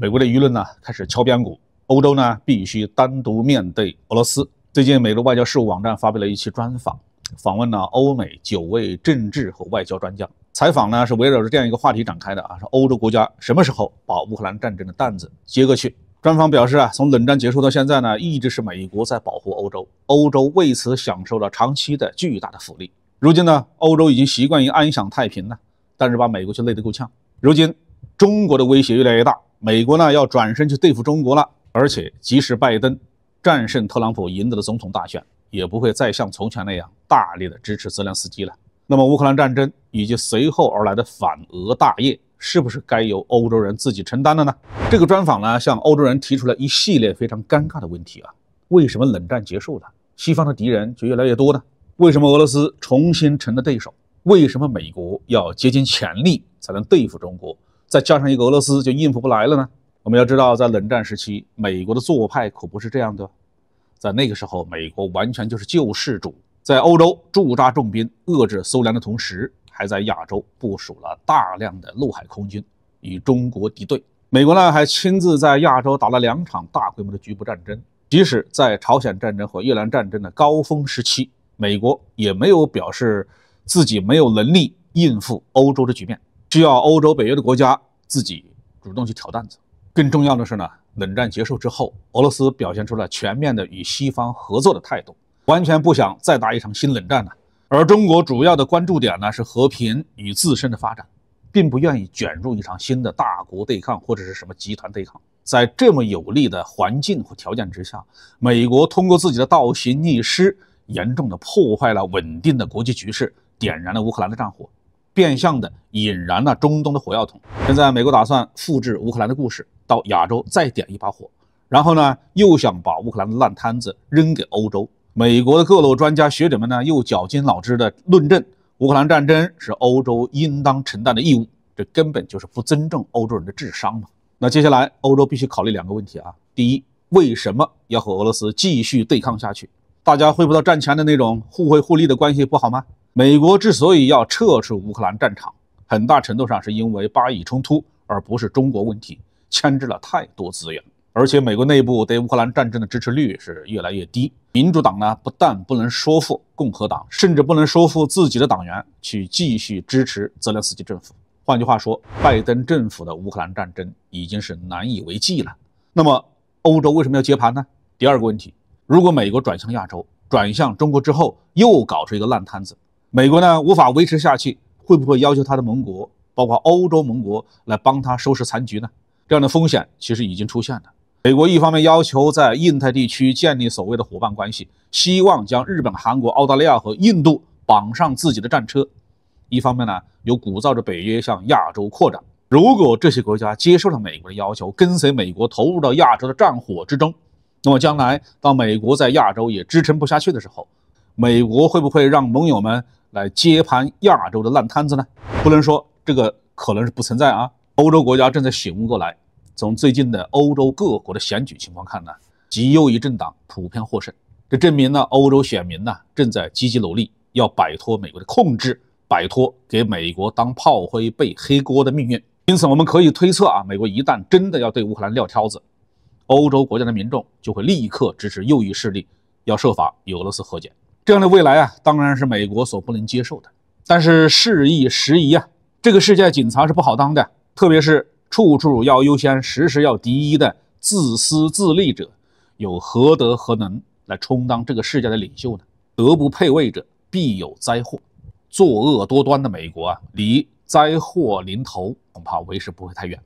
美国的舆论呢开始敲边鼓，欧洲呢必须单独面对俄罗斯。最近，美国外交事务网站发布了一期专访，访问了欧美九位政治和外交专家。采访呢是围绕着这样一个话题展开的啊，说欧洲国家什么时候把乌克兰战争的担子接过去？专访表示啊，从冷战结束到现在呢，一直是美国在保护欧洲，欧洲为此享受了长期的巨大的福利。如今呢，欧洲已经习惯于安享太平了，但是把美国却累得够呛。如今，中国的威胁越来越大。美国呢要转身去对付中国了，而且即使拜登战胜特朗普赢得了总统大选，也不会再像从前那样大力的支持泽连斯基了。那么乌克兰战争以及随后而来的反俄大业，是不是该由欧洲人自己承担了呢？这个专访呢向欧洲人提出了一系列非常尴尬的问题啊：为什么冷战结束了，西方的敌人就越来越多呢？为什么俄罗斯重新成了对手？为什么美国要竭尽全力才能对付中国？再加上一个俄罗斯就应付不来了呢。我们要知道，在冷战时期，美国的做派可不是这样的。在那个时候，美国完全就是救世主，在欧洲驻扎重兵遏制苏联的同时，还在亚洲部署了大量的陆海空军与中国敌对。美国呢，还亲自在亚洲打了两场大规模的局部战争。即使在朝鲜战争和越南战争的高峰时期，美国也没有表示自己没有能力应付欧洲的局面。需要欧洲北约的国家自己主动去挑担子。更重要的是呢，冷战结束之后，俄罗斯表现出了全面的与西方合作的态度，完全不想再打一场新冷战了。而中国主要的关注点呢是和平与自身的发展，并不愿意卷入一场新的大国对抗或者是什么集团对抗。在这么有利的环境和条件之下，美国通过自己的倒行逆施，严重的破坏了稳定的国际局势，点燃了乌克兰的战火。变相的引燃了中东的火药桶。现在美国打算复制乌克兰的故事，到亚洲再点一把火，然后呢，又想把乌克兰的烂摊子扔给欧洲。美国的各路专家学者们呢，又绞尽脑汁的论证乌克兰战争是欧洲应当承担的义务，这根本就是不尊重欧洲人的智商嘛！那接下来，欧洲必须考虑两个问题啊：第一，为什么要和俄罗斯继续对抗下去？大家恢复到战前的那种互惠互利的关系不好吗？美国之所以要撤出乌克兰战场，很大程度上是因为巴以冲突，而不是中国问题牵制了太多资源。而且，美国内部对乌克兰战争的支持率是越来越低。民主党呢，不但不能说服共和党，甚至不能说服自己的党员去继续支持泽连斯基政府。换句话说，拜登政府的乌克兰战争已经是难以为继了。那么，欧洲为什么要接盘呢？第二个问题，如果美国转向亚洲，转向中国之后，又搞出一个烂摊子。美国呢无法维持下去，会不会要求他的盟国，包括欧洲盟国来帮他收拾残局呢？这样的风险其实已经出现了。美国一方面要求在印太地区建立所谓的伙伴关系，希望将日本、韩国、澳大利亚和印度绑上自己的战车；一方面呢，又鼓噪着北约向亚洲扩展。如果这些国家接受了美国的要求，跟随美国投入到亚洲的战火之中，那么将来当美国在亚洲也支撑不下去的时候，美国会不会让盟友们来接盘亚洲的烂摊子呢？不能说这个可能是不存在啊。欧洲国家正在醒悟过来，从最近的欧洲各国的选举情况看呢，极右翼政党普遍获胜，这证明呢，欧洲选民呢正在积极努力，要摆脱美国的控制，摆脱给美国当炮灰背黑锅的命运。因此，我们可以推测啊，美国一旦真的要对乌克兰撂挑子，欧洲国家的民众就会立刻支持右翼势力，要设法与俄罗斯和解。这样的未来啊，当然是美国所不能接受的。但是事易时移啊，这个世界警察是不好当的，特别是处处要优先、时时要第一的自私自利者，有何德何能来充当这个世界的领袖呢？德不配位者必有灾祸，作恶多端的美国啊，离灾祸临头恐怕为时不会太远。